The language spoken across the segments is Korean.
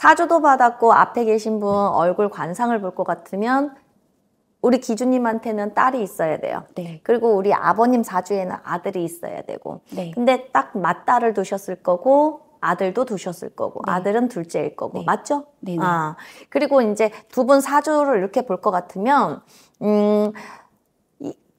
사주도 받았고 앞에 계신 분 얼굴 관상을 볼 것 같으면 우리 기준님한테는 딸이 있어야 돼요. 네. 그리고 우리 아버님 사주에는 아들이 있어야 되고. 네. 근데 딱 맞딸을 두셨을 거고 아들도 두셨을 거고 네. 아들은 둘째일 거고 네. 맞죠? 네, 네. 아 그리고 이제 두 분 사주를 이렇게 볼 것 같으면 음.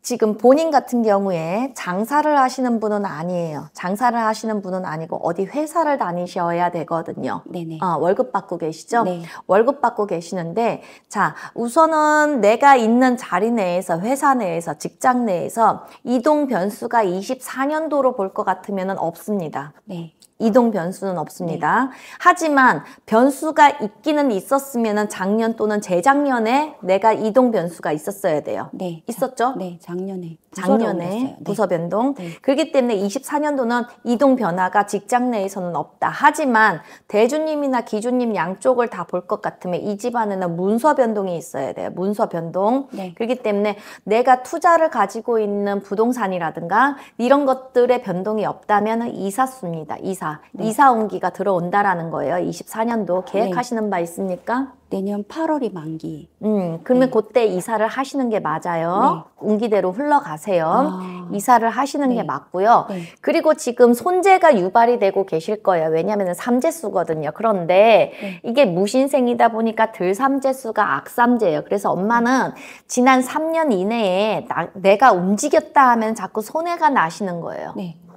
지금 본인 같은 경우에 장사를 하시는 분은 아니에요. 장사를 하시는 분은 아니고 어디 회사를 다니셔야 되거든요. 네네. 어, 월급 받고 계시죠? 네. 월급 받고 계시는데 자 우선은 내가 있는 자리 내에서 회사 내에서 직장 내에서 이동 변수가 24년도로 볼 것 같으면 없습니다. 네. 이동 변수는 없습니다. 네. 하지만 변수가 있기는 있었으면 작년 또는 재작년에 내가 이동 변수가 있었어야 돼요. 네. 있었죠? 네, 작년에. 작년에 부서 변동. 네. 네. 그렇기 때문에 24년도는 이동 변화가 직장 내에서는 없다. 하지만 대주님이나 기주님 양쪽을 다 볼 것 같으면 이 집안에는 문서 변동이 있어야 돼요. 문서 변동. 네. 그렇기 때문에 내가 투자를 가지고 있는 부동산이라든가 이런 것들의 변동이 없다면 이사수입니다. 이사. 네. 이사 온기가 들어온다라는 거예요. 24년도 계획하시는 네. 바 있습니까? 내년 8월이 만기. 음, 그러면 네. 그때 이사를 하시는 게 맞아요. 네. 운기대로 흘러가세요. 아. 이사를 하시는 네. 게 맞고요. 네. 그리고 지금 손재가 유발이 되고 계실 거예요. 왜냐하면 삼재수거든요. 그런데 네. 이게 무신생이다 보니까 들삼재수가 악삼재예요. 그래서 엄마는 지난 3년 이내에 나, 내가 움직였다 하면 자꾸 손해가 나시는 거예요.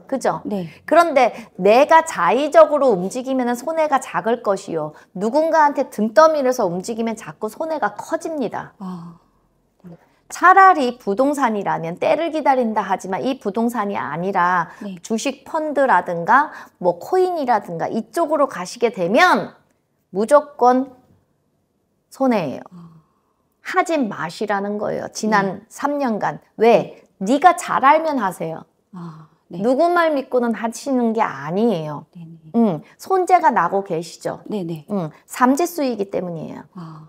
그죠? 네. 그런데 내가 자의적으로 움직이면 손해가 작을 것이요. 누군가한테 등떠밀어서 움직이면 자꾸 손해가 커집니다. 아. 차라리 부동산이라면 때를 기다린다 하지만 이 부동산이 아니라 네. 주식 펀드라든가 뭐 코인이라든가 이쪽으로 가시게 되면 무조건 손해예요. 아. 하지 마시라는 거예요. 지난 네. 3년간. 왜? 네. 가잘 알면 하세요. 아. 네. 누구 말 믿고는 하시는 게 아니에요. 네네. 음, 손재가 나고 계시죠. 네네. 음, 삼재수이기 때문이에요. 아.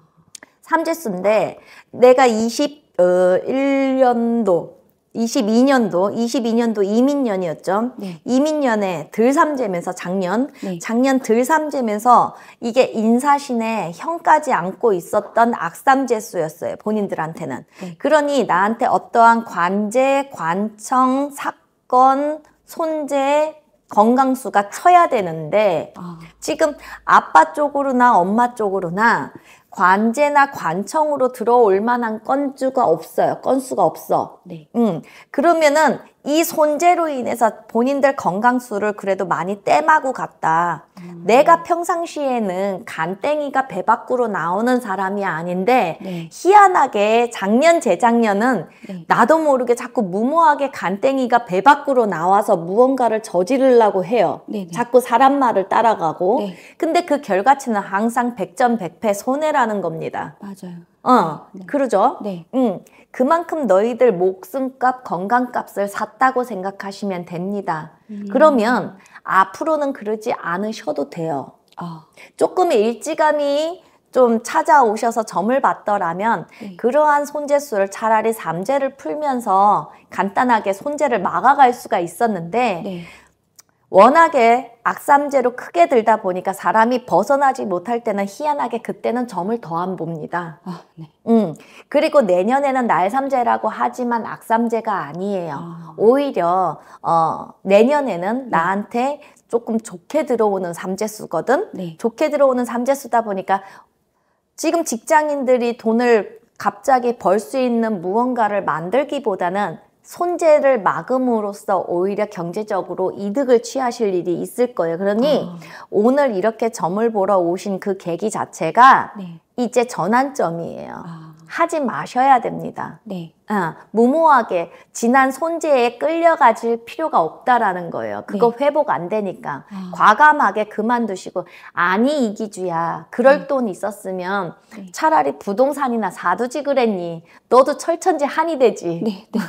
삼재수인데 내가 21년도 22년도, 22년도 이민년이었죠. 네. 이민년에 들삼재면서 작년, 네. 작년 들삼재면서 이게 인사신에 형까지 안고 있었던 악삼재수였어요. 본인들한테는. 네. 그러니 나한테 어떠한 관제, 관청, 사 무조건 손재 건강수가 쳐야 되는데 아. 지금 아빠 쪽으로나 엄마 쪽으로나 관제나 관청으로 들어올 만한 건주가 없어요. 건수가 없어. 네. 음, 그러면은 이 손재로 인해서 본인들 건강수를 그래도 많이 떼마고 갔다. 음. 내가 평상시에는 간땡이가 배 밖으로 나오는 사람이 아닌데 네. 희한하게 작년 재작년은 네. 나도 모르게 자꾸 무모하게 간땡이가 배 밖으로 나와서 무언가를 저지르려고 해요. 네, 네. 자꾸 사람 말을 따라가고. 네. 근데 그 결과치는 항상 백전백패 손해라는 겁니다. 맞아요. 어, 네. 그러죠? 네. 음. 그만큼 너희들 목숨값, 건강값을 샀다고 생각하시면 됩니다. 음. 그러면 앞으로는 그러지 않으셔도 돼요. 어. 조금 일찌감이 좀 찾아오셔서 점을 받더라면 네. 그러한 손재수를 차라리 삼재를 풀면서 간단하게 손재를 막아갈 수가 있었는데 네. 워낙에 악삼재로 크게 들다 보니까 사람이 벗어나지 못할 때는 희한하게 그때는 점을 더 안 봅니다. 아, 네. 음, 그리고 내년에는 날삼재라고 하지만 악삼재가 아니에요. 아. 오히려 어, 내년에는 네. 나한테 조금 좋게 들어오는 삼재수거든. 네. 좋게 들어오는 삼재수다 보니까 지금 직장인들이 돈을 갑자기 벌 수 있는 무언가를 만들기보다는 손재를 막음으로써 오히려 경제적으로 이득을 취하실 일이 있을 거예요. 그러니 아. 오늘 이렇게 점을 보러 오신 그 계기 자체가 네. 이제 전환점이에요. 아. 하지 마셔야 됩니다. 네. 아, 무모하게 지난 손재에 끌려가질 필요가 없다라는 거예요. 그거 네. 회복 안 되니까 아. 과감하게 그만두시고 아니 이기주야 그럴 네. 돈 있었으면 네. 차라리 부동산이나 사두지 그랬니? 너도 철천지 한이 되지. 네. 네.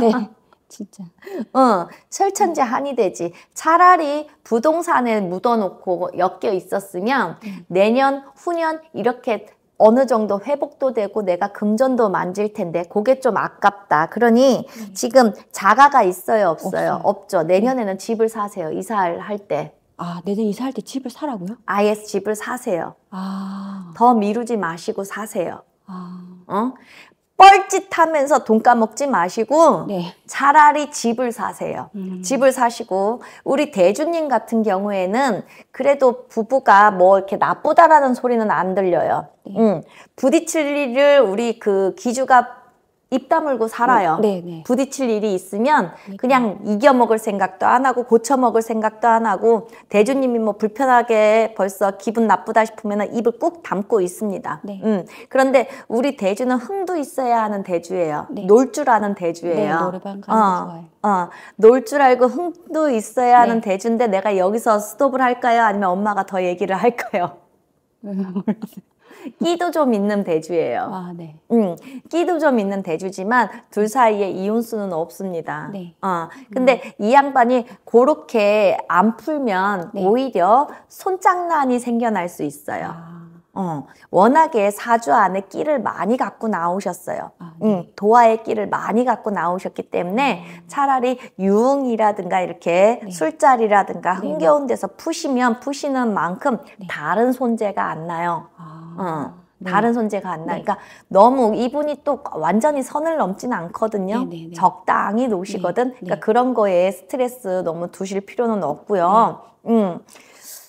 네. 진짜. 어, 철천지 네. 한이 되지. 차라리 부동산에 묻어놓고 엮여 있었으면 네. 내년, 후년 이렇게 어느 정도 회복도 되고 내가 금전도 만질 텐데 그게 좀 아깝다. 그러니 음. 지금 자가가 있어요, 없어요? 없어요. 없죠 내년에는 음. 집을 사세요. 이사할 할 때. 아, 내년 이사할 때 집을 사라고요? 아예 집을 사세요. 아. 더 미루지 마시고 사세요. 아. 어? 뻘짓하면서 돈 까먹지 마시고 네. 차라리 집을 사세요. 음. 집을 사시고 우리 대주님 같은 경우에는 그래도 부부가 뭐 이렇게 나쁘다라는 소리는 안 들려요. 네. 음. 부딪힐 일을 우리 그 기주가 입 다물고 살아요. 네, 네. 네. 부딪힐 일이 있으면 네. 그냥 이겨 먹을 생각도 안 하고 고쳐 먹을 생각도 안 하고 대주님이 뭐 불편하게 벌써 기분 나쁘다 싶으면 입을 꾹 담고 있습니다. 네. 음. 그런데 우리 대주는 흥 있어야 하는 대주예요. 네. 놀줄 아는 대주예요. 네, 노래방 가는 어, 어, 놀줄 알고 흥도 있어야 네. 하는 대주인데 내가 여기서 스톱을 할까요? 아니면 엄마가 더 얘기를 할까요? 끼도 좀 있는 대주예요. 아, 네. 음, 끼도 좀 있는 대주지만 둘 사이에 이혼수는 없습니다. 네. 어, 근데 음. 이 양반이 그렇게 안 풀면 네. 오히려 손장난이 생겨날 수 있어요. 아. 어, 워낙에 사주 안에 끼를 많이 갖고 나오셨어요. 아, 네. 응, 도화의 끼를 많이 갖고 나오셨기 때문에 음. 차라리 유흥이라든가 이렇게 네. 술자리라든가 네. 흥겨운 데서 푸시면 푸시는 만큼 네. 다른 손재가 안 나요. 아. 응. 네. 다른 손재가 안 나. 네. 그러니까 너무 이분이 또 완전히 선을 넘진 않거든요. 적당히 노시거든 그러니까 그런 거에 스트레스 너무 두실 필요는 없고요. 응.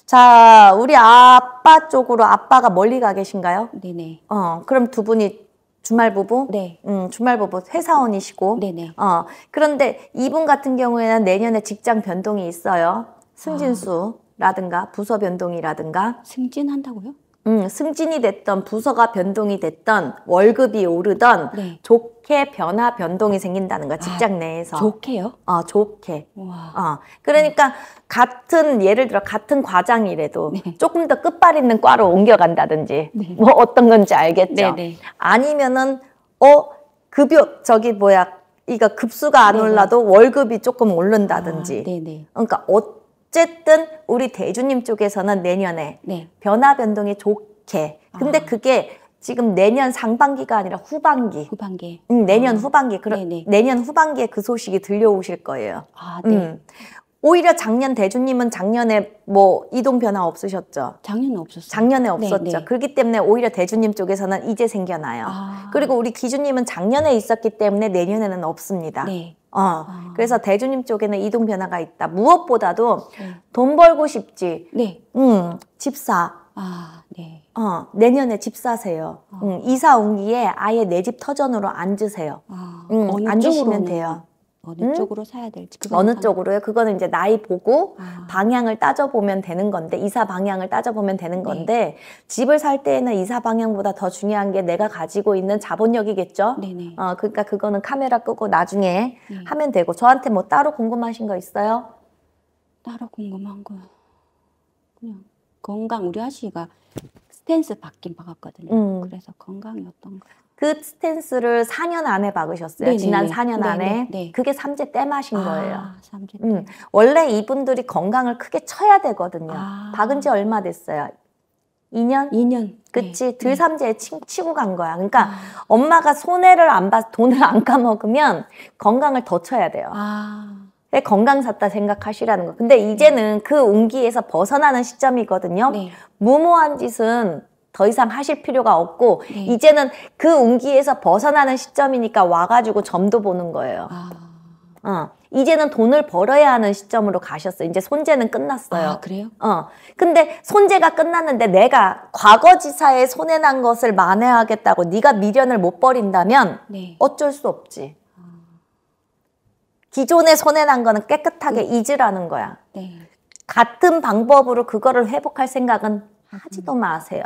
자, 우리 아빠 쪽으로 아빠가 멀리 가 계신가요? 네네. 어, 그럼 두 분이 주말 부부? 네. 음, 주말 부부 회사원이시고. 네네. 어, 그런데 이분 같은 경우에는 내년에 직장 변동이 있어요. 승진수라든가 부서 변동이라든가. 승진한다고요? 음, 승진이 됐던 부서가 변동이 됐던 월급이 오르던 네. 좋게 변화 변동이 생긴다는 거 아, 직장 아, 내에서 좋게요? 어 좋게 와어 그러니까 네. 같은 예를 들어 같은 과장이라도 네. 조금 더 끝발 있는 과로 옮겨간다든지 네. 뭐 어떤 건지 알겠죠? 네, 네. 아니면은 어 급여 저기 뭐야 이거 급수가 안 올라도 월급이 조금 오른다든지 아, 그러니까 어떤 어쨌든 우리 대주님 쪽에서는 내년에 네. 변화 변동이 좋게. 근데 아. 그게 지금 내년 상반기가 아니라 후반기. 후반기. 응, 음, 내년 아. 후반기. 그러 네, 네. 내년 후반기에 그 소식이 들려오실 거예요. 아, 네. 음. 오히려 작년 대주님은 작년에 뭐 이동 변화 없으셨죠? 작년에 없었어요. 작년에 네, 없었죠. 네네. 그렇기 때문에 오히려 대주님 쪽에서는 이제 생겨나요. 아... 그리고 우리 기주님은 작년에 있었기 때문에 내년에는 없습니다. 네. 어. 아. 그래서 대주님 쪽에는 이동 변화가 있다. 무엇보다도 네. 돈 벌고 싶지. 네. 음, 집 사. 아, 네. 어, 내년에 집 사세요. 아. 음, 이사 온 기에 아예 내 집 터전으로 앉으세요. 아, 음, 앉으시면 돼요. 어느 음? 쪽으로 사야 될지 어느 방향. 쪽으로요? 그거는 이제 나이 보고 아. 방향을 따져 보면 되는 건데 이사 방향을 따져 보면 되는 네. 건데 네. 집을 살 때에는 이사 방향보다 더 중요한 게 내가 가지고 있는 자본력이겠죠. 네네. 어 그러니까 그거는 카메라 끄고 나중에 네. 하면 되고 저한테 뭐 따로 궁금하신 거 있어요? 따로 궁금한 거 그냥 건강 우리 아씨가 스탠스 바뀐 바같거든요. 음. 그래서 건강이 어떤가? 그 스탠스를 4년 안에 박으셨어요. 네네네. 지난 4년 안에. 네네. 네. 그게 삼재 때 마신 아, 거예요. 삼재 음, 원래 이분들이 건강을 크게 쳐야 되거든요. 아. 박은 지 얼마 됐어요? 2년? 2년. 그치. 네. 들삼재에 네. 치, 고간 거야. 그러니까 아. 엄마가 손해를 안 봐, 돈을 안 까먹으면 건강을 더 쳐야 돼요. 아. 건강 샀다 생각하시라는 거. 근데 이제는 네. 그 온기에서 벗어나는 시점이거든요. 네. 무모한 짓은 더 이상 하실 필요가 없고 네. 이제는 그 운기에서 벗어나는 시점이니까 와가지고 점도 보는 거예요. 아. 어. 이제는 돈을 벌어야 하는 시점으로 가셨어요. 이제 손재는 끝났어요. 아, 그래요? 어. 근데 손재가 끝났는데 내가 과거지사에 손해 난 것을 만회하겠다고 네가 미련을 못 버린다면 네. 어쩔 수 없지. 기존에 손해 난 거는 깨끗하게 음. 잊으라는 거야. 네. 같은 방법으로 그거를 회복할 생각은 음. 하지도 마세요.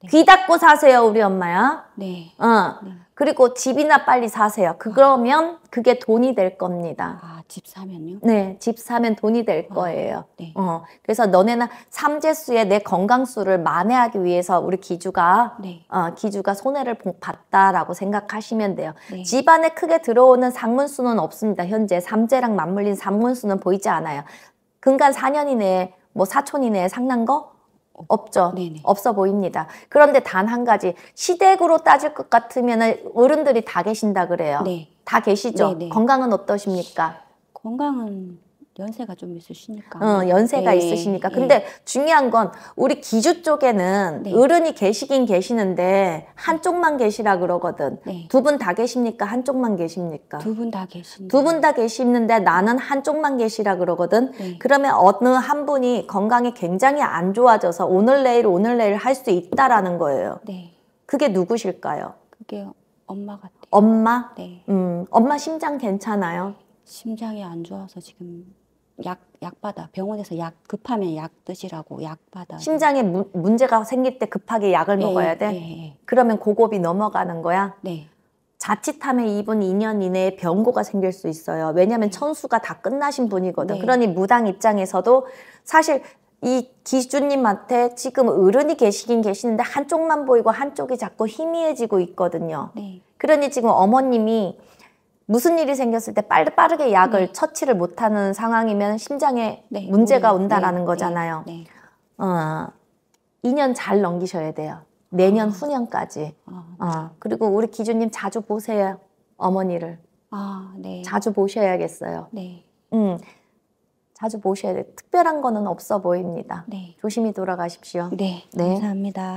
네. 귀 닫고 사세요, 우리 엄마야. 네. 어. 네. 그리고 집이나 빨리 사세요. 그러면 그게 돈이 될 겁니다. 아, 집 사면요? 네, 집 사면 돈이 될 아, 거예요. 네. 어. 그래서 너네는 삼재수의 내 건강수를 만회하기 위해서 우리 기주가 네. 어, 기주가 손해를 봤다라고 생각하시면 돼요. 네. 집안에 크게 들어오는 상문수는 없습니다. 현재 삼재랑 맞물린 상문수는 보이지 않아요. 근간 4년 이내에 뭐 사촌 이내에 상난 거 없죠. 네네. 없어 보입니다. 그런데 단 한 가지 시댁으로 따질 것 같으면 어른들이 다 계신다 그래요. 네. 다 계시죠. 네네. 건강은 어떠십니까? 건강은 연세가 좀 있으시니까. 어, 연세가 네. 있으시니까. 예. 근데 네. 중요한 건 우리 기주 쪽에는 네. 어른이 계시긴 계시는데 한쪽만 네. 계시라 그러거든. 네. 두분 다 계십니까? 한쪽만 계십니까? 두 분 다 계십니다. 두 분 다 계시는데 나는 한쪽만 계시라 그러거든. 네. 그러면 어느 한 분이 건강이 굉장히 안 좋아져서 오늘 내일 오늘 내일 할 수 있다라는 거예요. 네. 그게 누구실까요? 그게 엄마 같아요. 엄마? 네. 음, 엄마 심장 괜찮아요? 심장이 안 좋아서 지금 약, 약 받아. 병원에서 약, 급하면 약 드시라고 약 받아. 심장에 무, 문제가 생길 때 급하게 약을 예, 먹어야 예, 돼? 예, 예. 그러면 고급이 넘어가는 거야? 네. 자칫하면 이분 2년 이내에 병고가 생길 수 있어요. 왜냐하면 네. 천수가 다 끝나신 분이거든. 네. 그러니 무당 입장에서도 사실 이 기주님한테 지금 어른이 계시긴 계시는데 한쪽만 보이고 한쪽이 자꾸 희미해지고 있거든요. 네. 그러니 지금 어머님이 무슨 일이 생겼을 때 빨리 빠르게 약을 네. 처치를 못하는 상황이면 심장에 네. 문제가 네. 온다라는 네. 거잖아요. 네. 어, 2년 잘 넘기셔야 돼요. 내년 아. 후년까지. 아. 어, 그리고 우리 기준님 자주 보세요. 어머니를. 아, 네. 자주 보셔야겠어요. 네. 음. 자주 보셔야 돼. 특별한 거는 없어 보입니다. 네. 조심히 돌아가십시오. 네. 네. 감사합니다.